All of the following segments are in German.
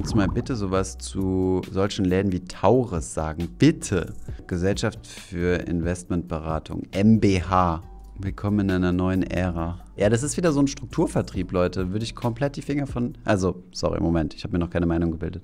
Kannst du mal bitte sowas zu solchen Läden wie Taurus sagen? Bitte. Gesellschaft für Investmentberatung, MBH. Willkommen in einer neuen Ära. Ja, das ist wieder so ein Strukturvertrieb, Leute. Würde ich komplett die Finger von. Also, sorry, Moment, ich habe mir noch keine Meinung gebildet.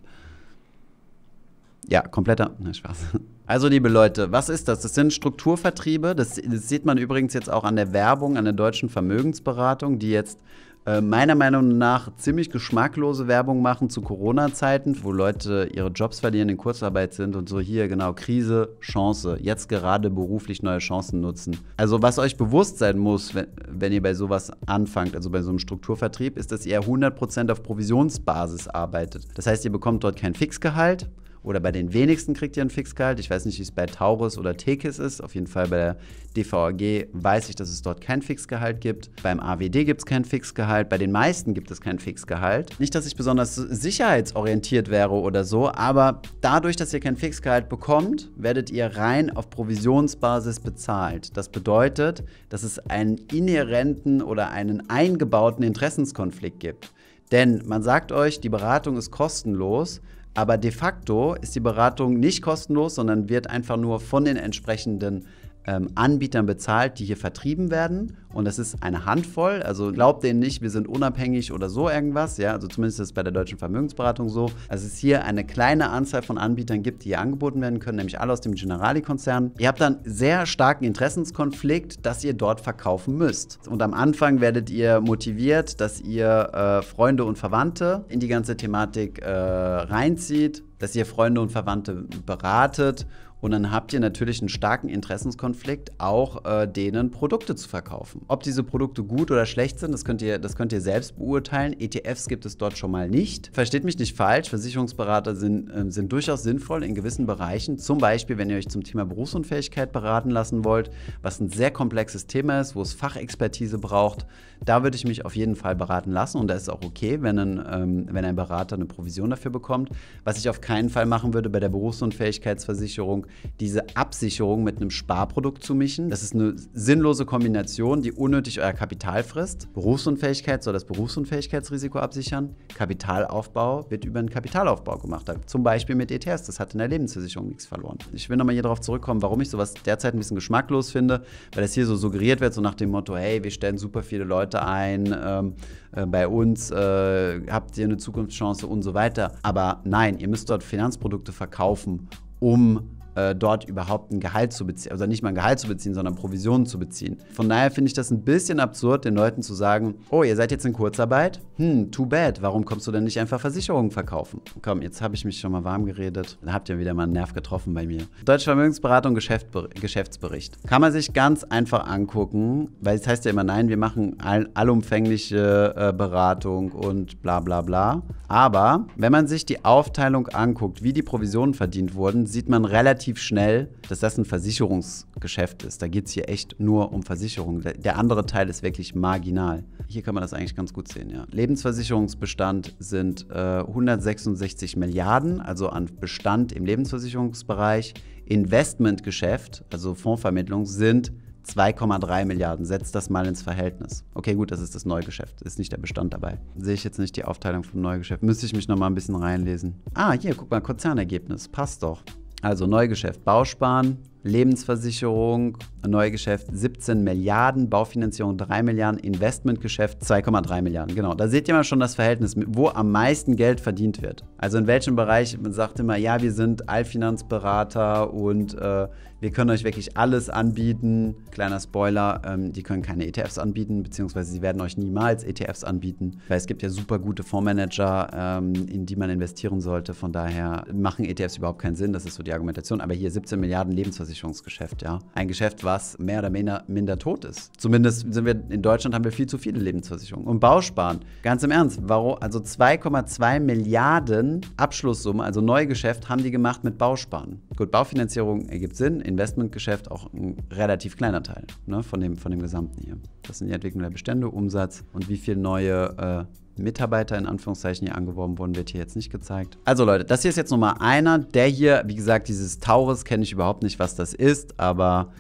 Ja, kompletter. Na, Spaß. Also, liebe Leute, was ist das? Das sind Strukturvertriebe. Das, das, sieht man übrigens jetzt auch an der Werbung, an der deutschen Vermögensberatung, die jetzt äh, meiner Meinung nach ziemlich geschmacklose Werbung machen zu Corona-Zeiten, wo Leute ihre Jobs verlieren, in Kurzarbeit sind und so hier genau Krise, Chance, jetzt gerade beruflich neue Chancen nutzen. Also was euch bewusst sein muss, wenn, wenn ihr bei sowas anfangt, also bei so einem Strukturvertrieb, ist, dass ihr 100% auf Provisionsbasis arbeitet. Das heißt, ihr bekommt dort kein Fixgehalt oder bei den wenigsten kriegt ihr ein Fixgehalt. Ich weiß nicht, wie es bei Taurus oder Tekis ist. Auf jeden Fall bei der DVAG weiß ich, dass es dort kein Fixgehalt gibt. Beim AWD gibt es kein Fixgehalt. Bei den meisten gibt es kein Fixgehalt. Nicht, dass ich besonders sicherheitsorientiert wäre oder so, aber dadurch, dass ihr kein Fixgehalt bekommt, werdet ihr rein auf Provisionsbasis bezahlt. Das bedeutet, dass es einen inhärenten oder einen eingebauten Interessenskonflikt gibt. Denn man sagt euch, die Beratung ist kostenlos, aber de facto ist die Beratung nicht kostenlos, sondern wird einfach nur von den entsprechenden ähm, Anbietern bezahlt, die hier vertrieben werden. Und das ist eine Handvoll. Also glaubt denen nicht, wir sind unabhängig oder so irgendwas. Ja, also zumindest ist es bei der deutschen Vermögensberatung so. Also es ist hier eine kleine Anzahl von Anbietern gibt, die hier angeboten werden können, nämlich alle aus dem Generali-Konzern. Ihr habt dann sehr starken Interessenskonflikt, dass ihr dort verkaufen müsst. Und am Anfang werdet ihr motiviert, dass ihr äh, Freunde und Verwandte in die ganze Thematik äh, reinzieht, dass ihr Freunde und Verwandte beratet und dann habt ihr natürlich einen starken Interessenskonflikt, auch äh, denen Produkte zu verkaufen. Ob diese Produkte gut oder schlecht sind, das könnt, ihr, das könnt ihr selbst beurteilen. ETFs gibt es dort schon mal nicht. Versteht mich nicht falsch, Versicherungsberater sind, äh, sind durchaus sinnvoll in gewissen Bereichen. Zum Beispiel, wenn ihr euch zum Thema Berufsunfähigkeit beraten lassen wollt, was ein sehr komplexes Thema ist, wo es Fachexpertise braucht, da würde ich mich auf jeden Fall beraten lassen. Und da ist es auch okay, wenn ein, ähm, wenn ein Berater eine Provision dafür bekommt. Was ich auf keinen Fall machen würde bei der Berufsunfähigkeitsversicherung, Versuch, diese Absicherung mit einem Sparprodukt zu mischen. Das ist eine sinnlose Kombination, die unnötig euer Kapital frisst. Berufsunfähigkeit soll das Berufsunfähigkeitsrisiko absichern. Kapitalaufbau wird über einen Kapitalaufbau gemacht. Zum Beispiel mit ETFs. Das hat in der Lebensversicherung nichts verloren. Ich will nochmal hier darauf zurückkommen, warum ich sowas derzeit ein bisschen geschmacklos finde, weil das hier so suggeriert wird, so nach dem Motto, hey, wir stellen super viele Leute ein, ähm, äh, bei uns äh, habt ihr eine Zukunftschance und so weiter. Aber nein, ihr müsst dort Finanzprodukte verkaufen, um äh, dort überhaupt ein Gehalt zu beziehen, also nicht mal ein Gehalt zu beziehen, sondern Provisionen zu beziehen. Von daher finde ich das ein bisschen absurd, den Leuten zu sagen, oh, ihr seid jetzt in Kurzarbeit? Hm, too bad, warum kommst du denn nicht einfach Versicherungen verkaufen? Komm, jetzt habe ich mich schon mal warm geredet, dann habt ihr wieder mal einen Nerv getroffen bei mir. Deutsche Vermögensberatung Geschäft, Geschäftsbericht. Kann man sich ganz einfach angucken, weil es heißt ja immer, nein, wir machen all, allumfängliche äh, Beratung und bla bla bla. Aber wenn man sich die Aufteilung anguckt, wie die Provisionen verdient wurden, sieht man relativ relativ schnell, dass das ein Versicherungsgeschäft ist. Da geht es hier echt nur um Versicherungen. Der andere Teil ist wirklich marginal. Hier kann man das eigentlich ganz gut sehen. Ja. Lebensversicherungsbestand sind äh, 166 Milliarden, also an Bestand im Lebensversicherungsbereich. Investmentgeschäft, also Fondsvermittlung, sind 2,3 Milliarden. Setzt das mal ins Verhältnis. Okay, gut, das ist das Neugeschäft. Ist nicht der Bestand dabei. Sehe ich jetzt nicht die Aufteilung vom Neugeschäft. Müsste ich mich nochmal ein bisschen reinlesen. Ah, hier, guck mal, Konzernergebnis. Passt doch. Also Neugeschäft Bausparen, Lebensversicherung, Neugeschäft 17 Milliarden, Baufinanzierung 3 Milliarden, Investmentgeschäft 2,3 Milliarden. Genau, da seht ihr mal schon das Verhältnis, wo am meisten Geld verdient wird. Also in welchem Bereich, man sagt immer, ja, wir sind Allfinanzberater und äh, wir können euch wirklich alles anbieten. Kleiner Spoiler, ähm, die können keine ETFs anbieten, beziehungsweise sie werden euch niemals ETFs anbieten, weil es gibt ja super gute Fondsmanager, ähm, in die man investieren sollte. Von daher machen ETFs überhaupt keinen Sinn, das ist so die Argumentation. Aber hier 17 Milliarden Lebensversicherungsgeschäft, ja. Ein Geschäft, was mehr oder minder, minder tot ist. Zumindest sind wir in Deutschland haben wir viel zu viele Lebensversicherungen. Und Bausparen, ganz im Ernst, warum? Also 2,2 Milliarden Abschlusssumme, also Neugeschäft, haben die gemacht mit Bausparen. Gut, Baufinanzierung ergibt Sinn. In Investmentgeschäft auch ein relativ kleiner Teil ne, von, dem, von dem Gesamten hier. Das sind die Entwicklung der Bestände, Umsatz und wie viele neue äh, Mitarbeiter in Anführungszeichen hier angeworben wurden, wird hier jetzt nicht gezeigt. Also Leute, das hier ist jetzt nochmal einer. Der hier, wie gesagt, dieses Taurus kenne ich überhaupt nicht, was das ist, aber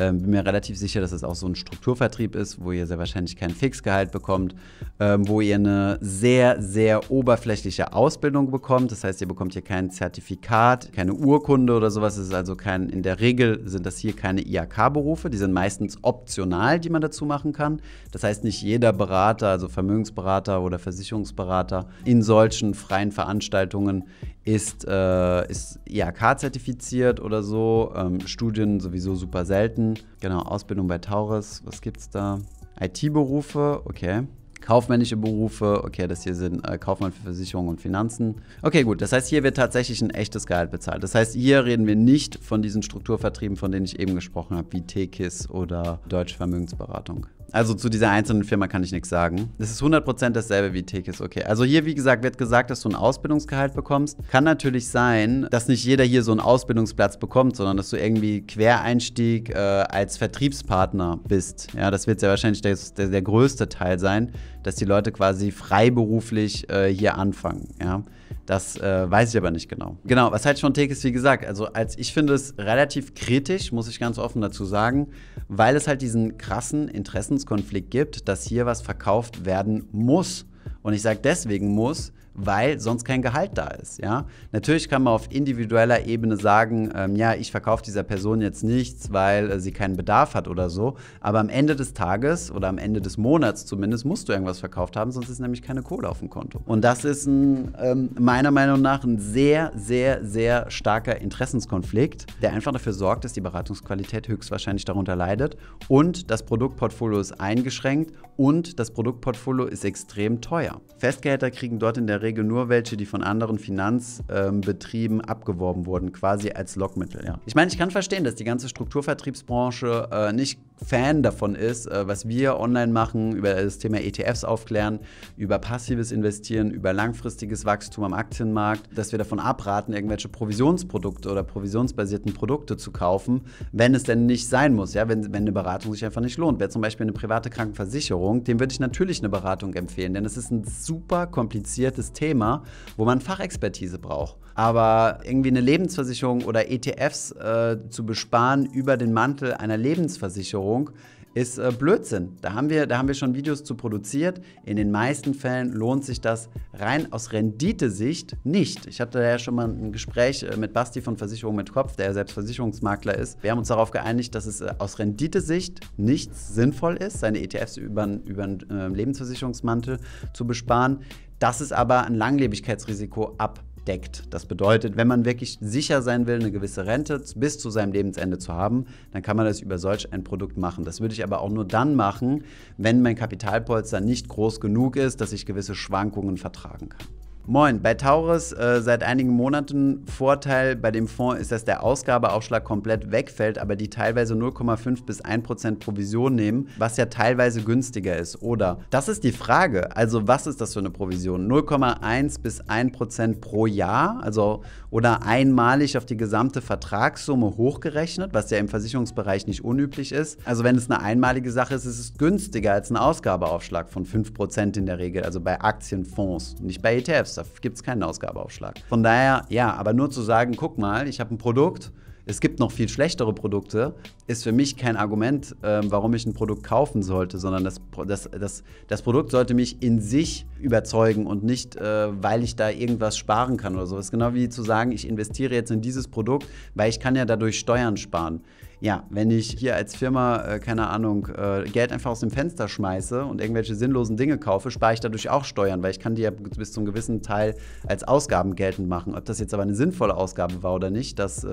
ähm, bin mir relativ sicher, dass es auch so ein Strukturvertrieb ist, wo ihr sehr wahrscheinlich kein Fixgehalt bekommt, ähm, wo ihr eine sehr, sehr oberflächliche Ausbildung bekommt. Das heißt, ihr bekommt hier kein Zertifikat, keine Urkunde oder sowas. Es ist also kein, in der Regel sind das hier keine iak berufe Die sind meistens optional, die man dazu machen kann. Das heißt, nicht jeder Berater, also Vermögensberater oder Versicherungsberater in solchen freien Veranstaltungen ist, äh, ist IHK-zertifiziert oder so. Ähm, Studien sowieso super selten. Genau, Ausbildung bei Tauris, was gibt's da? IT-Berufe, okay. Kaufmännische Berufe, okay, das hier sind äh, Kaufmann für Versicherungen und Finanzen. Okay, gut, das heißt, hier wird tatsächlich ein echtes Gehalt bezahlt. Das heißt, hier reden wir nicht von diesen Strukturvertrieben, von denen ich eben gesprochen habe, wie TKIS oder Deutsche Vermögensberatung. Also zu dieser einzelnen Firma kann ich nichts sagen. Das ist 100% dasselbe wie Tekis, okay. Also hier, wie gesagt, wird gesagt, dass du ein Ausbildungsgehalt bekommst. Kann natürlich sein, dass nicht jeder hier so einen Ausbildungsplatz bekommt, sondern dass du irgendwie Quereinstieg äh, als Vertriebspartner bist. Ja, das wird sehr wahrscheinlich der, der, der größte Teil sein, dass die Leute quasi freiberuflich äh, hier anfangen, ja. Das äh, weiß ich aber nicht genau. Genau, was halt schon Take ist, wie gesagt, also als ich finde es relativ kritisch, muss ich ganz offen dazu sagen, weil es halt diesen krassen Interessenskonflikt gibt, dass hier was verkauft werden muss. Und ich sage deswegen muss, weil sonst kein Gehalt da ist. Ja? Natürlich kann man auf individueller Ebene sagen, ähm, ja, ich verkaufe dieser Person jetzt nichts, weil äh, sie keinen Bedarf hat oder so. Aber am Ende des Tages oder am Ende des Monats zumindest musst du irgendwas verkauft haben, sonst ist nämlich keine Kohle auf dem Konto. Und das ist ein, ähm, meiner Meinung nach ein sehr, sehr, sehr starker Interessenskonflikt, der einfach dafür sorgt, dass die Beratungsqualität höchstwahrscheinlich darunter leidet und das Produktportfolio ist eingeschränkt und das Produktportfolio ist extrem teuer. Festgehälter kriegen dort in der Regel nur welche, die von anderen Finanzbetrieben ähm, abgeworben wurden, quasi als Lockmittel. Ja. Ich meine, ich kann verstehen, dass die ganze Strukturvertriebsbranche äh, nicht Fan davon ist, äh, was wir online machen, über das Thema ETFs aufklären, über passives Investieren, über langfristiges Wachstum am Aktienmarkt, dass wir davon abraten, irgendwelche Provisionsprodukte oder provisionsbasierten Produkte zu kaufen, wenn es denn nicht sein muss, ja, wenn, wenn eine Beratung sich einfach nicht lohnt. Wer zum Beispiel eine private Krankenversicherung, dem würde ich natürlich eine Beratung empfehlen, denn es ist ein super kompliziertes Thema, wo man Fachexpertise braucht. Aber irgendwie eine Lebensversicherung oder ETFs äh, zu besparen über den Mantel einer Lebensversicherung, Ernährung ist äh, Blödsinn. Da haben, wir, da haben wir schon Videos zu produziert. In den meisten Fällen lohnt sich das rein aus Renditesicht nicht. Ich hatte ja schon mal ein Gespräch äh, mit Basti von Versicherung mit Kopf, der ja selbst Versicherungsmakler ist. Wir haben uns darauf geeinigt, dass es äh, aus Renditesicht nichts sinnvoll ist, seine ETFs über, über einen äh, Lebensversicherungsmantel zu besparen dass es aber ein Langlebigkeitsrisiko ab deckt. Das bedeutet, wenn man wirklich sicher sein will, eine gewisse Rente bis zu seinem Lebensende zu haben, dann kann man das über solch ein Produkt machen. Das würde ich aber auch nur dann machen, wenn mein Kapitalpolster nicht groß genug ist, dass ich gewisse Schwankungen vertragen kann. Moin, bei Taurus äh, seit einigen Monaten Vorteil bei dem Fonds ist, dass der Ausgabeaufschlag komplett wegfällt, aber die teilweise 0,5 bis 1% Provision nehmen, was ja teilweise günstiger ist, oder? Das ist die Frage. Also, was ist das für eine Provision? 0,1 bis 1% pro Jahr, also oder einmalig auf die gesamte Vertragssumme hochgerechnet, was ja im Versicherungsbereich nicht unüblich ist. Also, wenn es eine einmalige Sache ist, ist es günstiger als ein Ausgabeaufschlag von 5% in der Regel, also bei Aktienfonds, nicht bei ETFs selbst. Da gibt es keinen Ausgabeaufschlag. Von daher, ja, aber nur zu sagen, guck mal, ich habe ein Produkt, es gibt noch viel schlechtere Produkte, ist für mich kein Argument, ähm, warum ich ein Produkt kaufen sollte, sondern das, das, das, das Produkt sollte mich in sich überzeugen und nicht, äh, weil ich da irgendwas sparen kann oder so. Das ist genau wie zu sagen, ich investiere jetzt in dieses Produkt, weil ich kann ja dadurch Steuern sparen. Ja, wenn ich hier als Firma, äh, keine Ahnung, äh, Geld einfach aus dem Fenster schmeiße und irgendwelche sinnlosen Dinge kaufe, spare ich dadurch auch Steuern, weil ich kann die ja bis zum gewissen Teil als Ausgaben geltend machen. Ob das jetzt aber eine sinnvolle Ausgabe war oder nicht, das,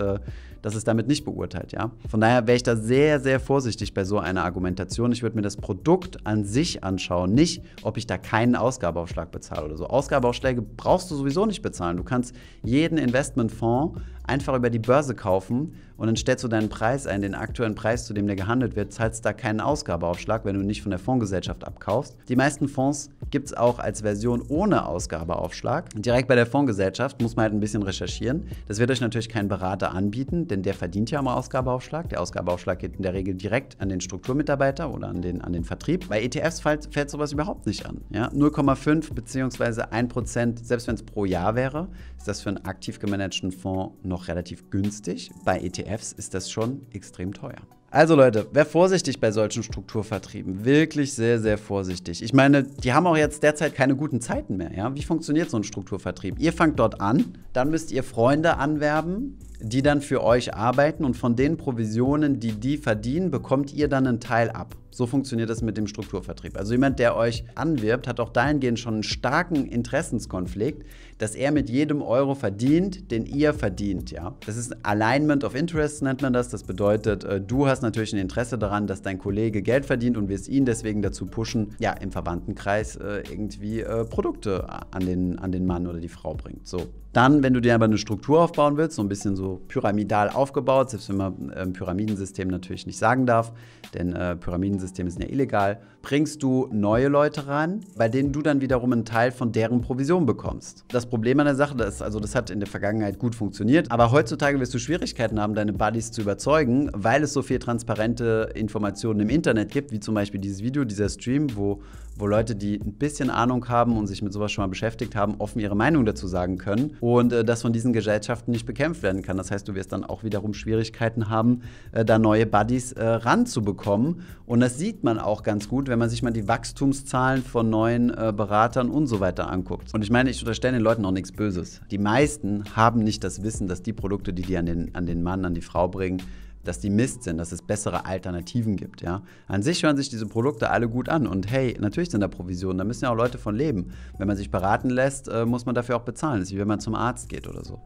das ist damit nicht beurteilt, ja. Von daher wäre ich da sehr, sehr vorsichtig bei so einer Argumentation. Ich würde mir das Produkt an sich anschauen, nicht, ob ich da keinen Ausgabeaufschlag bezahle oder so. Ausgabeaufschläge brauchst du sowieso nicht bezahlen. Du kannst jeden Investmentfonds einfach über die Börse kaufen und dann stellst du deinen Preis ein, den aktuellen Preis, zu dem der gehandelt wird, zahlst da keinen Ausgabeaufschlag, wenn du nicht von der Fondsgesellschaft abkaufst. Die meisten Fonds gibt es auch als Version ohne Ausgabeaufschlag. Direkt bei der Fondsgesellschaft muss man halt ein bisschen recherchieren. Das wird euch natürlich kein Berater anbieten, denn der verdient ja am Ausgabeaufschlag. Der Ausgabeaufschlag geht in der Regel direkt an den Strukturmitarbeiter oder an den, an den Vertrieb. Bei ETFs fällt, fällt sowas überhaupt nicht an. Ja? 0,5 bzw. 1%, selbst wenn es pro Jahr wäre, ist das für einen aktiv gemanagten Fonds noch noch relativ günstig. Bei ETFs ist das schon extrem teuer. Also Leute, wer vorsichtig bei solchen Strukturvertrieben. Wirklich sehr, sehr vorsichtig. Ich meine, die haben auch jetzt derzeit keine guten Zeiten mehr. Ja? Wie funktioniert so ein Strukturvertrieb? Ihr fangt dort an, dann müsst ihr Freunde anwerben, die dann für euch arbeiten und von den Provisionen, die die verdienen, bekommt ihr dann einen Teil ab. So funktioniert das mit dem Strukturvertrieb. Also jemand, der euch anwirbt, hat auch dahingehend schon einen starken Interessenskonflikt, dass er mit jedem Euro verdient, den ihr verdient. Ja? Das ist Alignment of Interests nennt man das. Das bedeutet, äh, du hast natürlich ein Interesse daran, dass dein Kollege Geld verdient und wirst ihn deswegen dazu pushen, ja, im Verwandtenkreis äh, irgendwie äh, Produkte an den, an den Mann oder die Frau bringt. So, dann, wenn du dir aber eine Struktur aufbauen willst, so ein bisschen so pyramidal aufgebaut, selbst wenn man ähm, Pyramidensystem natürlich nicht sagen darf, denn äh, Pyramidensystem ist ja illegal, bringst du neue Leute ran, bei denen du dann wiederum einen Teil von deren Provision bekommst. Das Problem an der Sache ist, also das hat in der Vergangenheit gut funktioniert, aber heutzutage wirst du Schwierigkeiten haben, deine Buddies zu überzeugen, weil es so viel transparente Informationen im Internet gibt, wie zum Beispiel dieses Video, dieser Stream, wo, wo Leute, die ein bisschen Ahnung haben und sich mit sowas schon mal beschäftigt haben, offen ihre Meinung dazu sagen können und äh, das von diesen Gesellschaften nicht bekämpft werden kann. Das heißt, du wirst dann auch wiederum Schwierigkeiten haben, äh, da neue Buddies äh, ranzubekommen und das sieht man auch ganz gut, wenn man sich mal die Wachstumszahlen von neuen äh, Beratern und so weiter anguckt. Und ich meine, ich unterstelle den Leuten auch nichts Böses. Die meisten haben nicht das Wissen, dass die Produkte, die die an den, an den Mann, an die Frau bringen, dass die Mist sind, dass es bessere Alternativen gibt. Ja? An sich hören sich diese Produkte alle gut an und hey, natürlich sind da Provisionen, da müssen ja auch Leute von leben. Wenn man sich beraten lässt, äh, muss man dafür auch bezahlen, das ist wie wenn man zum Arzt geht oder so.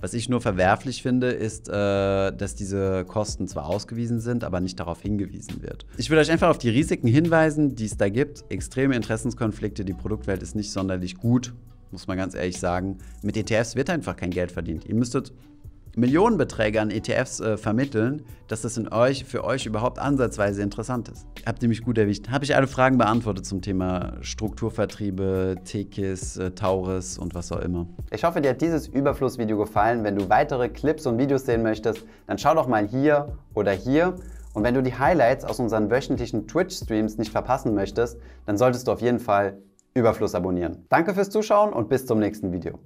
Was ich nur verwerflich finde, ist, äh, dass diese Kosten zwar ausgewiesen sind, aber nicht darauf hingewiesen wird. Ich will euch einfach auf die Risiken hinweisen, die es da gibt. Extreme Interessenskonflikte, die Produktwelt ist nicht sonderlich gut muss man ganz ehrlich sagen. Mit ETFs wird einfach kein Geld verdient. Ihr müsstet Millionenbeträge an ETFs äh, vermitteln, dass das in euch, für euch überhaupt ansatzweise interessant ist. Habt ihr mich gut erwischt? Habe ich alle Fragen beantwortet zum Thema Strukturvertriebe, Tekis, äh, Tauris und was auch immer. Ich hoffe, dir hat dieses Überflussvideo gefallen. Wenn du weitere Clips und Videos sehen möchtest, dann schau doch mal hier oder hier. Und wenn du die Highlights aus unseren wöchentlichen Twitch-Streams nicht verpassen möchtest, dann solltest du auf jeden Fall Überfluss abonnieren. Danke fürs Zuschauen und bis zum nächsten Video.